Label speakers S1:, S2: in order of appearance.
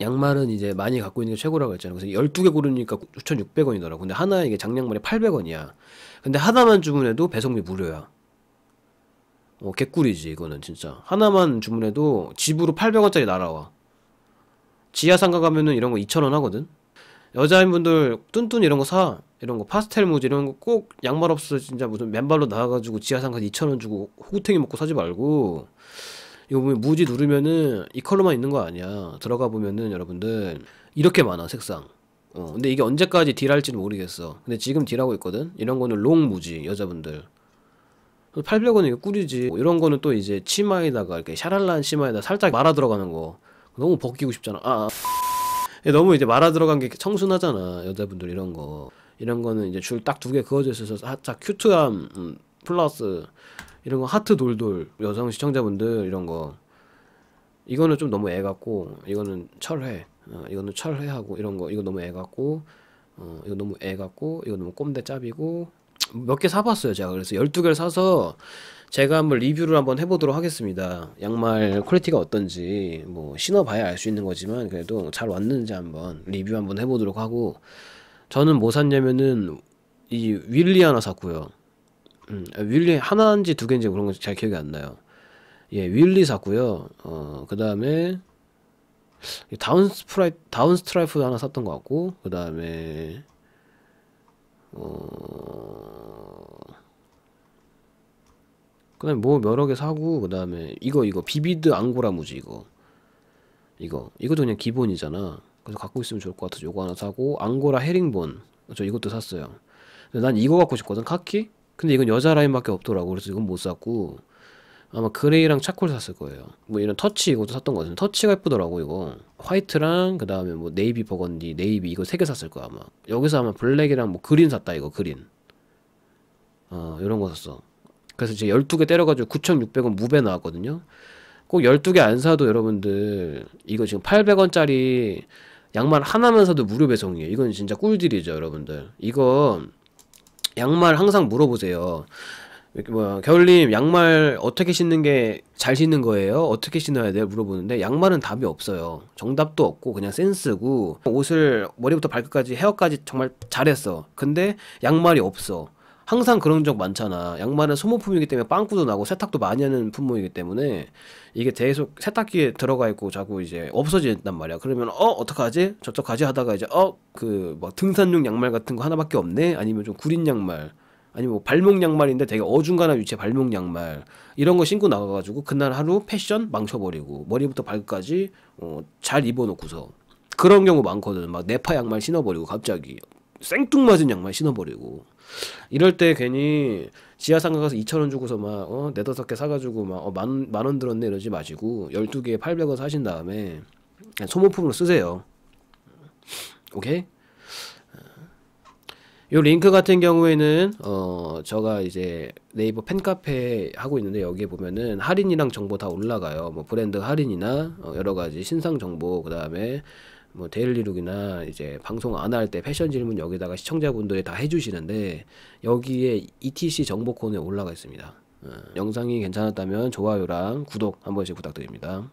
S1: 양말은 이제 많이 갖고 있는 게 최고라고 했잖아요. 그래서 12개 고르니까 9 6 0 0원이더라 근데 하나 에 이게 장량말이 800원이야. 근데 하나만 주문해도 배송비 무료야. 어, 개꿀이지, 이거는 진짜. 하나만 주문해도 집으로 800원짜리 날아와. 지하상가 가면은 이런 거 2,000원 하거든? 여자인분들 뚠뚠 이런 거 사. 이런 거 파스텔 무지 이런 거 꼭 양말 없어 진짜 무슨 맨발로 나와가지고 지하상가 2,000원 주고 호구탱이 먹고 사지 말고 이거 보면 무지 누르면은 이 컬러만 있는 거 아니야 들어가 보면은 여러분들 이렇게 많아 색상 어 근데 이게 언제까지 딜할지는 모르겠어 근데 지금 딜하고 있거든 이런 거는 롱 무지 여자분들 800원은 이 꿀이지 뭐 이런 거는 또 이제 치마에다가 이렇게 샤랄란 치마에다 살짝 말아 들어가는 거 너무 벗기고 싶잖아 아, 아. 너무 이제 말아 들어간 게 청순하잖아 여자분들 이런 거 이런 거는 이제 줄 딱 두 개 그어져 있어서 살짝 큐트함 음, 플러스 이런 거 하트 돌돌 여성 시청자분들 이런 거 이거는 좀 너무 애 같고 이거는 철회 어, 이거는 철회하고 이런 거 이거 너무 애 같고 어, 이거 너무 애 같고 이거 너무 꼼대 짭이고 몇 개 사봤어요 제가 그래서 12개를 사서 제가 한번 리뷰를 한번 해보도록 하겠습니다 양말 퀄리티가 어떤지 뭐 신어봐야 알 수 있는 거지만 그래도 잘 왔는지 한번 리뷰 한번 해보도록 하고 저는 뭐 샀냐면은 이 윌리 하나 샀고요 음, 윌리 하나인지 두 개인지 그런 거잘 기억이 안 나요. 예, 윌리 샀고요. 어, 그 다음에 다운 스프라이 다운 스트라이프 하나 샀던 것 같고, 그 다음에 어, 그다음에 뭐 여러 개 사고, 그 다음에 이거 이거 비비드 앙고라 무지 이거 이거 이것도 그냥 기본이잖아. 그래서 갖고 있으면 좋을 것 같아서 요거 하나 사고 앙고라 헤링본 저 이것도 샀어요. 난 이거 갖고 싶거든 카키 근데 이건 여자 라인밖에 없더라고. 그래서 이건 못 샀고 아마 그레이랑 차콜 샀을 거예요. 뭐 이런 터치 이것도 샀던 거 같은데 터치가 예쁘더라고 이거. 화이트랑 그 다음에 뭐 네이비 버건디, 네이비 이거 세 개 샀을 거야 아마. 여기서 아마 블랙이랑 뭐 그린 샀다 이거 그린. 어 이런 거 샀어. 그래서 이제 12개 때려가지고 9,600원 무배 나왔거든요. 꼭 12개 안 사도 여러분들 이거 지금 800원짜리 양말 하나만 사도 무료 배송이에요. 이건 진짜 꿀딜이죠 여러분들. 이거 양말 항상 물어보세요. 뭐 겨울님 양말 어떻게 신는 게 잘 신는 거예요? 어떻게 신어야 돼요? 물어보는데 양말은 답이 없어요. 정답도 없고 그냥 센스고 옷을 머리부터 발끝까지 헤어까지 정말 잘했어. 근데 양말이 없어. 항상 그런 적 많잖아. 양말은 소모품이기 때문에 빵꾸도 나고 세탁도 많이 하는 품목이기 때문에 이게 계속 세탁기에 들어가 있고 자꾸 이제 없어진단 말이야. 그러면 어 어떡하지? 저쪽까지 하다가 이제 어그막 뭐 등산용 양말 같은 거 하나밖에 없네. 아니면 좀 구린 양말. 아니면 뭐 발목 양말인데 되게 어중간한 위치에 발목 양말 이런 거 신고 나가가지고 그날 하루 패션 망쳐버리고 머리부터 발까지 어, 잘 입어놓고서 그런 경우 많거든 막 네파 양말 신어버리고 갑자기 생뚱맞은 양말 신어버리고 이럴 때 괜히 지하상가 가서 2천원 주고서 막 어, 네다섯 개 사가지고 막만원 어, 만 들었네 이러지 마시고 12개에 800원 사신 다음에 그냥 소모품으로 쓰세요 오케이? 요 링크 같은 경우에는 어 저가 이제 네이버 팬카페 하고 있는데 여기에 보면은 할인이랑 정보 다 올라가요 뭐 브랜드 할인이나 어 여러 가지 신상 정보 그 다음에 뭐 데일리룩이나 이제 방송 안 할 때 패션 질문 여기다가 시청자분들이 다 해주시는데 여기에 ETC 정보 코너에 올라가 있습니다. 어, 영상이 괜찮았다면 좋아요랑 구독 한 번씩 부탁드립니다.